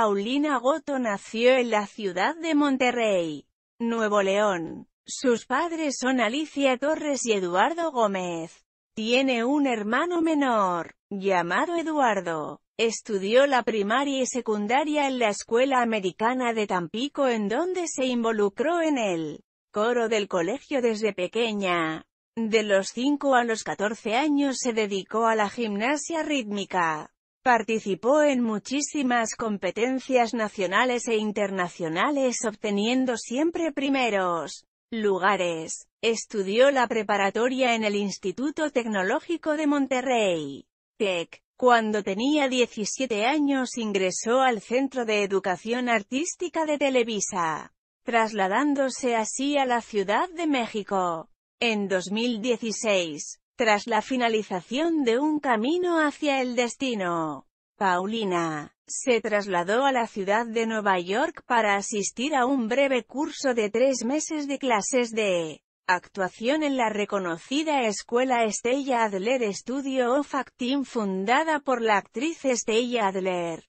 Paulina Goto nació en la ciudad de Monterrey, Nuevo León. Sus padres son Alicia Torres y Eduardo Gómez. Tiene un hermano menor, llamado Eduardo. Estudió la primaria y secundaria en la Escuela Americana de Tampico en donde se involucró en el coro del colegio desde pequeña. De los 5 a los 14 años se dedicó a la gimnasia rítmica. Participó en muchísimas competencias nacionales e internacionales obteniendo siempre primeros lugares. Estudió la preparatoria en el Instituto Tecnológico de Monterrey, TEC. Cuando tenía 17 años ingresó al Centro de Educación Artística de Televisa, trasladándose así a la Ciudad de México. En 2016, tras la finalización de un camino hacia el destino, Paulina se trasladó a la ciudad de Nueva York para asistir a un breve curso de tres meses de clases de actuación en la reconocida escuela Estella Adler Studio of Acting fundada por la actriz Estella Adler.